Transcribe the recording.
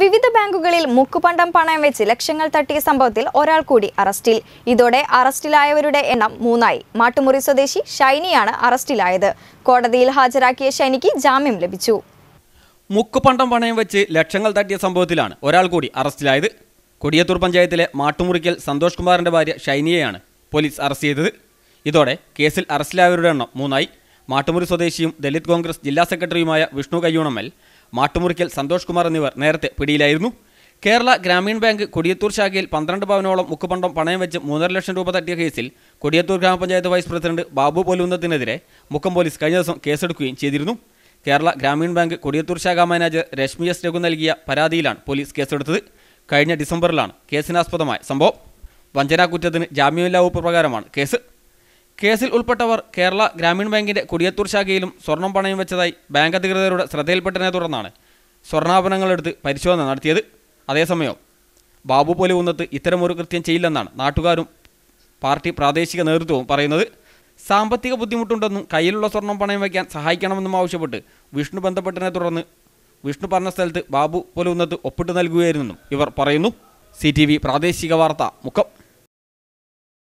വിവിധ ബാങ്കുകളിൽ മുക്കുപണ്ടം പണയം വെച്ച് ലക്ഷങ്ങൾ തട്ടിയ സംഭവത്തിൽ ഒരാൾ കൂടി അറസ്റ്റിൽ ഇതോടെ അറസ്റ്റിലായവരുടെ എണ്ണം മൂന്നായി മാട്ടുമുറി സ്വദേശി ഷൈനിയാണ് അറസ്റ്റിലായത് കോടതിയിൽ ഹാജരാക്കിയ ഷൈനിക്ക് ജാമ്യം ലഭിച്ചു മുക്കുപണ്ടം പണയം വെച്ച് ലക്ഷങ്ങൾ തട്ടിയ സംഭവത്തിലാണ് ഒരാൾ കൂടി അറസ്റ്റിലായത് കൊടിയത്തൂർ പഞ്ചായത്തിലെ മാട്ടുമുറിക്കൽ സന്തോഷ് കുമാറിന്റെ ഭാര്യ ഷൈനിയെയാണ് പോലീസ് അറസ്റ്റ് ചെയ്തത് ഇതോടെ കേസിൽ അറസ്റ്റിലായവരുടെ എണ്ണം മൂന്നായി മാട്ടുമുറി സ്വദേശിയും ദലിത് കോൺഗ്രസ് ജില്ലാ സെക്രട്ടറിയുമായ വിഷ്ണു കയ്യൂണമ്മൽ മാട്ടുമുറിക്കൽ സന്തോഷ് കുമാർ എന്നിവർ നേരത്തെ പിടിയിലായിരുന്നു കേരള ഗ്രാമീൺ ബാങ്ക് കൊടിയത്തൂർ ശാഖയിൽ പന്ത്രണ്ട് പവനോളം മുക്കുപണ്ടം പണയം വെച്ച് മൂന്നര ലക്ഷം രൂപ തട്ടിയ കേസിൽ കൊടിയത്തൂർ ഗ്രാമപഞ്ചായത്ത് വൈസ് പ്രസിഡന്റ് ബാബു പൊലുന്നതിനെതിരെ മുക്കം പോലീസ് കഴിഞ്ഞ ദിവസം കേസെടുക്കുകയും ചെയ്തിരുന്നു കേരള ഗ്രാമീൺ ബാങ്ക് കൊടിയത്തൂർ ശാഖ മാനേജർ രശ്മി എസ് രഘു നൽകിയ പരാതിയിലാണ് പോലീസ് കേസെടുത്തത് കഴിഞ്ഞ ഡിസംബറിലാണ് കേസിനാസ്പദമായ സംഭവം വഞ്ചനാ കുറ്റത്തിന് ജാമ്യമില്ലാ വകുപ്പ് പ്രകാരമാണ് കേസ് കേസിൽ ഉൾപ്പെട്ടവർ കേരള ഗ്രാമീൺ ബാങ്കിന്റെ കൊടിയത്തൂർ ശാഖയിലും സ്വർണം പണയം വെച്ചതായി ബാങ്ക് അധികൃതരുടെ ശ്രദ്ധയിൽപ്പെട്ടതിനെ തുടർന്നാണ് സ്വർണ്ണാഭരണങ്ങളെടുത്ത് പരിശോധന നടത്തിയത് അതേസമയം ബാബു പോലെ ഉന്നത്ത് ഇത്തരമൊരു കൃത്യം ചെയ്യില്ലെന്നാണ് നാട്ടുകാരും പാർട്ടി പ്രാദേശിക നേതൃത്വവും പറയുന്നത് സാമ്പത്തിക ബുദ്ധിമുട്ടുണ്ടെന്നും കയ്യിലുള്ള സ്വർണം പണയം വയ്ക്കാൻ സഹായിക്കണമെന്നും ആവശ്യപ്പെട്ട് വിഷ്ണു ബന്ധപ്പെട്ടതിനെ തുടർന്ന് വിഷ്ണു പറഞ്ഞ സ്ഥലത്ത് ബാബു പോലെ ഉന്നത്ത് ഒപ്പിട്ട് നൽകുകയായിരുന്നെന്നും ഇവർ പറയുന്നു സി പ്രാദേശിക വാർത്ത മുഖം